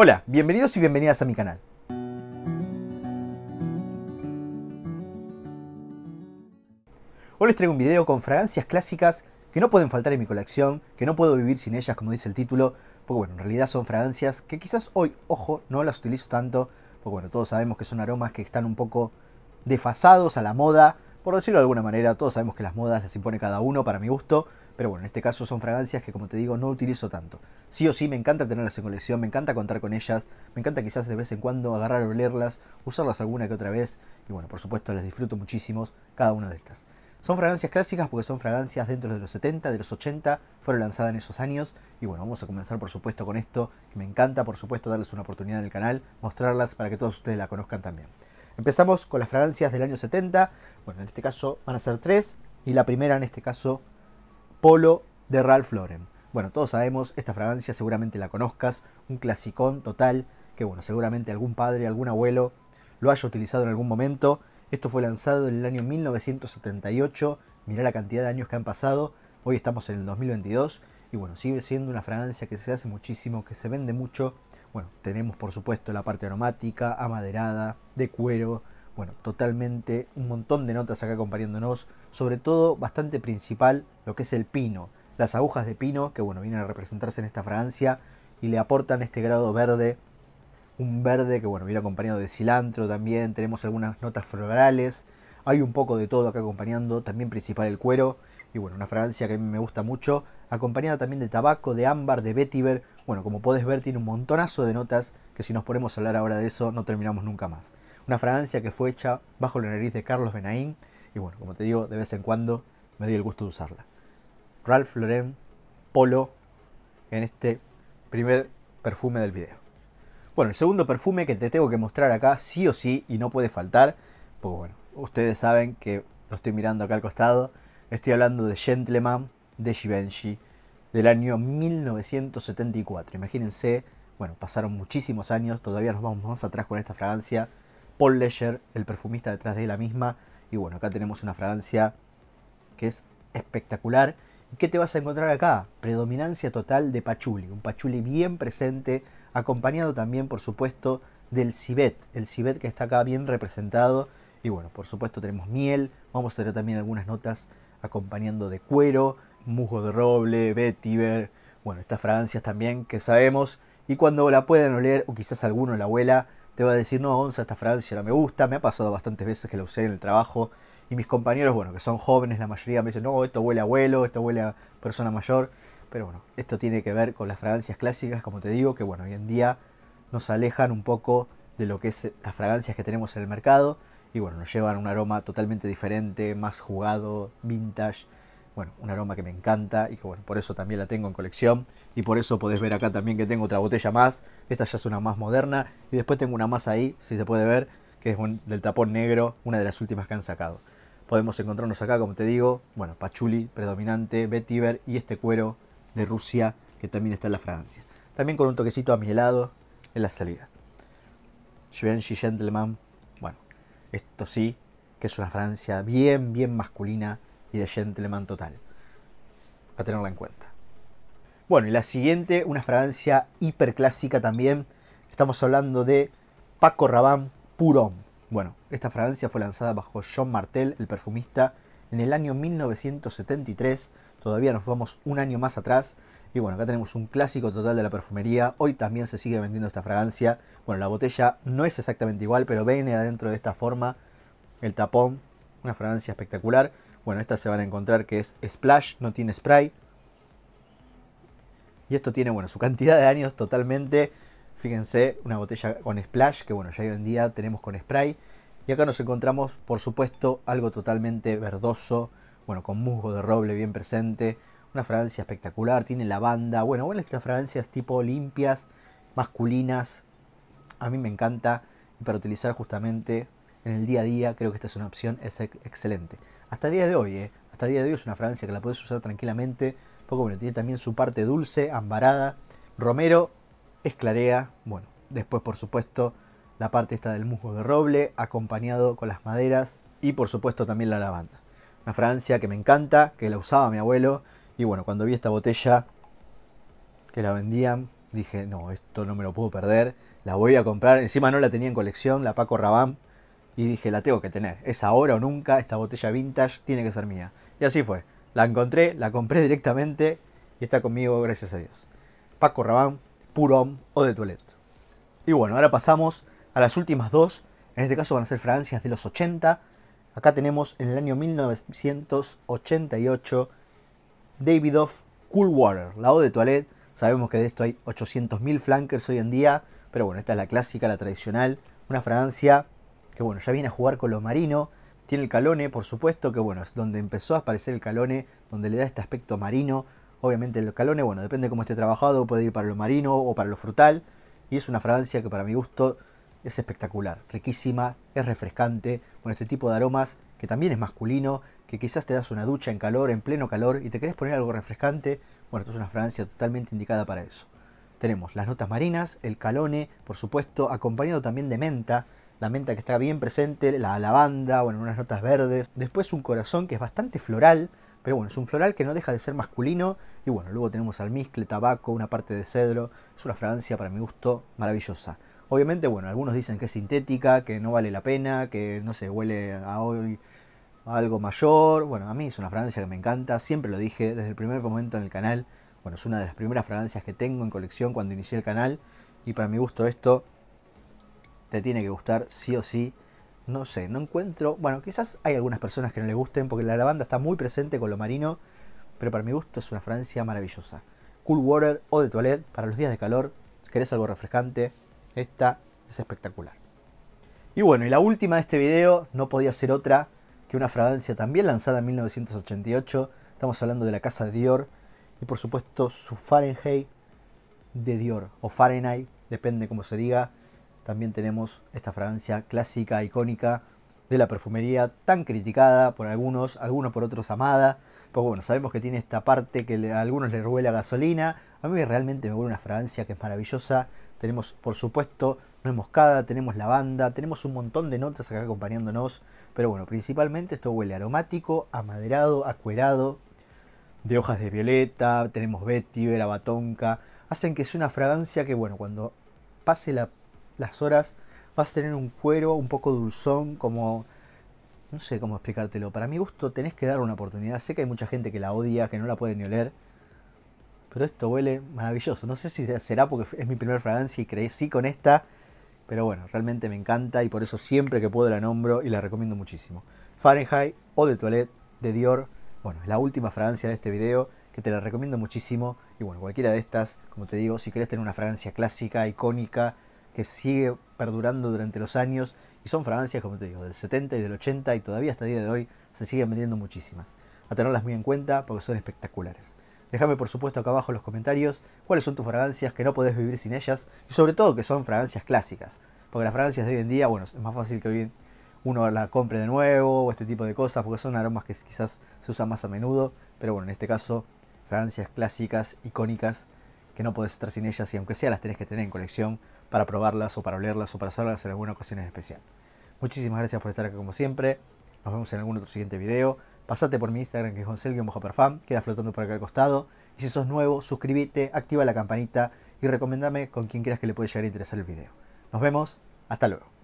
Hola, bienvenidos y bienvenidas a mi canal. Hoy les traigo un video con fragancias clásicas que no pueden faltar en mi colección, que no puedo vivir sin ellas como dice el título, porque bueno, en realidad son fragancias que quizás hoy, ojo, no las utilizo tanto, porque bueno, todos sabemos que son aromas que están un poco desfasados a la moda, por decirlo de alguna manera, todos sabemos que las modas las impone cada uno para mi gusto, pero bueno, en este caso son fragancias que, como te digo, no utilizo tanto. Sí o sí, me encanta tenerlas en colección, me encanta contar con ellas, me encanta quizás de vez en cuando agarrar, o leerlas, usarlas alguna que otra vez. Y bueno, por supuesto, les disfruto muchísimo cada una de estas. Son fragancias clásicas porque son fragancias dentro de los 70, de los 80, fueron lanzadas en esos años. Y bueno, vamos a comenzar por supuesto con esto, que me encanta por supuesto darles una oportunidad en el canal, mostrarlas para que todos ustedes la conozcan también. Empezamos con las fragancias del año 70, bueno, en este caso van a ser tres, y la primera en este caso Polo de Ralph Lauren. Bueno, todos sabemos, esta fragancia seguramente la conozcas, un clasicón total, que bueno, seguramente algún padre, algún abuelo lo haya utilizado en algún momento. Esto fue lanzado en el año 1978, mirá la cantidad de años que han pasado, hoy estamos en el 2022 y bueno, sigue siendo una fragancia que se hace muchísimo, que se vende mucho. Bueno, tenemos por supuesto la parte aromática, amaderada, de cuero, bueno, totalmente un montón de notas acá acompañándonos, sobre todo bastante principal lo que es el pino, las agujas de pino que bueno, vienen a representarse en esta fragancia y le aportan este grado verde, un verde que bueno, viene acompañado de cilantro también, tenemos algunas notas florales, hay un poco de todo acá acompañando, también principal el cuero y bueno, una fragancia que a mí me gusta mucho, acompañada también de tabaco, de ámbar, de vetiver, bueno, como puedes ver tiene un montonazo de notas que si nos ponemos a hablar ahora de eso no terminamos nunca más una fragancia que fue hecha bajo la nariz de Carlos Benaín y bueno, como te digo, de vez en cuando me doy el gusto de usarla. Ralph Lauren Polo en este primer perfume del video. Bueno, el segundo perfume que te tengo que mostrar acá sí o sí y no puede faltar, pues bueno, ustedes saben que lo estoy mirando acá al costado, estoy hablando de Gentleman de Givenchy del año 1974. Imagínense, bueno, pasaron muchísimos años, todavía nos vamos más atrás con esta fragancia. Paul el perfumista detrás de la misma. Y bueno, acá tenemos una fragancia que es espectacular. qué te vas a encontrar acá? Predominancia total de pachuli, un pachuli bien presente, acompañado también, por supuesto, del civet, el civet que está acá bien representado. Y bueno, por supuesto tenemos miel, vamos a tener también algunas notas acompañando de cuero, musgo de roble, vetiver, bueno, estas fragancias también que sabemos. Y cuando la pueden oler, o quizás alguno la huela, te va a decir, no, onza esta fragancia no me gusta, me ha pasado bastantes veces que la usé en el trabajo y mis compañeros, bueno, que son jóvenes la mayoría, me dicen, no, esto huele a abuelo, esto huele a persona mayor, pero bueno, esto tiene que ver con las fragancias clásicas, como te digo, que bueno, hoy en día nos alejan un poco de lo que es eh, las fragancias que tenemos en el mercado y bueno, nos llevan un aroma totalmente diferente, más jugado, vintage bueno, un aroma que me encanta y que bueno, por eso también la tengo en colección y por eso podés ver acá también que tengo otra botella más, esta ya es una más moderna y después tengo una más ahí, si se puede ver, que es del tapón negro, una de las últimas que han sacado. Podemos encontrarnos acá, como te digo, bueno, pachuli predominante, vetiver y este cuero de Rusia que también está en la Francia. También con un toquecito a mi helado en la salida. Givenchy Gentleman, bueno, esto sí, que es una Francia bien, bien masculina, y de gentleman total. A tenerla en cuenta. Bueno, y la siguiente, una fragancia hiperclásica también. Estamos hablando de Paco Rabanne Purón. Bueno, esta fragancia fue lanzada bajo John Martel, el perfumista, en el año 1973. Todavía nos vamos un año más atrás. Y bueno, acá tenemos un clásico total de la perfumería. Hoy también se sigue vendiendo esta fragancia. Bueno, la botella no es exactamente igual, pero viene adentro de esta forma. El tapón, una fragancia espectacular. Bueno, esta se van a encontrar que es splash, no tiene spray. Y esto tiene, bueno, su cantidad de años totalmente. Fíjense, una botella con splash, que bueno, ya hoy en día tenemos con spray. Y acá nos encontramos, por supuesto, algo totalmente verdoso, bueno, con musgo de roble bien presente, una fragancia espectacular, tiene lavanda, bueno, bueno, estas fragancias tipo limpias, masculinas, a mí me encanta para utilizar justamente en el día a día, creo que esta es una opción es excelente. Hasta el día de hoy, eh. Hasta día de hoy es una fragancia que la puedes usar tranquilamente. Poco bueno, tiene también su parte dulce, ambarada, romero, esclarea. Bueno, después por supuesto la parte esta del musgo de roble, acompañado con las maderas y por supuesto también la lavanda. Una fragancia que me encanta, que la usaba mi abuelo. Y bueno, cuando vi esta botella que la vendían, dije, no, esto no me lo puedo perder, la voy a comprar. Encima no la tenía en colección, la Paco Rabanne y dije, la tengo que tener, es ahora o nunca, esta botella vintage tiene que ser mía. Y así fue, la encontré, la compré directamente y está conmigo, gracias a Dios. Paco Rabanne, Purón o de Toilette. Y bueno, ahora pasamos a las últimas dos, en este caso van a ser fragancias de los 80. Acá tenemos en el año 1988 Davidoff Cool Water, la O de Toilette. Sabemos que de esto hay 800.000 flankers hoy en día, pero bueno, esta es la clásica, la tradicional, una fragancia que bueno, ya viene a jugar con los marinos. Tiene el calone, por supuesto, que bueno, es donde empezó a aparecer el calone, donde le da este aspecto marino. Obviamente el calone, bueno, depende de cómo esté trabajado, puede ir para lo marino o para lo frutal. Y es una fragancia que para mi gusto es espectacular, riquísima, es refrescante. con este tipo de aromas que también es masculino, que quizás te das una ducha en calor, en pleno calor, y te querés poner algo refrescante. Bueno, esto es una fragancia totalmente indicada para eso. Tenemos las notas marinas, el calone, por supuesto, acompañado también de menta, la menta que está bien presente, la lavanda, bueno, unas notas verdes. Después un corazón que es bastante floral, pero bueno, es un floral que no deja de ser masculino. Y bueno, luego tenemos almizcle, tabaco, una parte de cedro. Es una fragancia para mi gusto maravillosa. Obviamente, bueno, algunos dicen que es sintética, que no vale la pena, que no se huele a a algo mayor. Bueno, a mí es una fragancia que me encanta, siempre lo dije desde el primer momento en el canal. Bueno, es una de las primeras fragancias que tengo en colección cuando inicié el canal y para mi gusto esto te tiene que gustar sí o sí. No sé, no encuentro. Bueno, quizás hay algunas personas que no le gusten porque la lavanda está muy presente con lo marino, pero para mi gusto es una fragancia maravillosa. Cool water o de toilette para los días de calor, si querés algo refrescante, esta es espectacular. Y bueno, y la última de este video no podía ser otra que una fragancia también lanzada en 1988. Estamos hablando de la casa de Dior y por supuesto su Fahrenheit de Dior o Fahrenheit, depende como se diga también tenemos esta fragancia clásica, icónica de la perfumería, tan criticada por algunos, algunos por otros amada. Pues bueno, sabemos que tiene esta parte que a algunos les a gasolina. A mí realmente me huele una fragancia que es maravillosa. Tenemos, por supuesto, no es moscada, tenemos lavanda, tenemos un montón de notas acá acompañándonos. Pero bueno, principalmente esto huele aromático, amaderado, acuerado, de hojas de violeta, tenemos vetiver, abatonca. Hacen que es una fragancia que, bueno, cuando pase la las horas vas a tener un cuero un poco dulzón, como... No sé cómo explicártelo. Para mi gusto tenés que dar una oportunidad. Sé que hay mucha gente que la odia, que no la puede ni oler. Pero esto huele maravilloso. No sé si será porque es mi primera fragancia y sí con esta. Pero bueno, realmente me encanta y por eso siempre que puedo la nombro y la recomiendo muchísimo. Fahrenheit o de Toilette de Dior. Bueno, es la última fragancia de este video que te la recomiendo muchísimo. Y bueno, cualquiera de estas, como te digo, si querés tener una fragancia clásica, icónica, que sigue perdurando durante los años y son fragancias, como te digo, del 70 y del 80 y todavía hasta el día de hoy se siguen vendiendo muchísimas. A tenerlas muy en cuenta porque son espectaculares. Déjame por supuesto acá abajo en los comentarios cuáles son tus fragancias que no podés vivir sin ellas y sobre todo que son fragancias clásicas. Porque las fragancias de hoy en día, bueno, es más fácil que hoy uno las compre de nuevo o este tipo de cosas porque son aromas que quizás se usan más a menudo. Pero bueno, en este caso, fragancias clásicas, icónicas que no podés estar sin ellas y aunque sea las tenés que tener en colección para probarlas o para olerlas o para hacerlas en alguna ocasión en especial. Muchísimas gracias por estar acá como siempre. Nos vemos en algún otro siguiente video. Pasate por mi Instagram que es Gonzalo-Perfam, queda flotando por acá al costado. Y si sos nuevo, suscríbete, activa la campanita y recomendame con quien creas que le puede llegar a interesar el video. Nos vemos, hasta luego.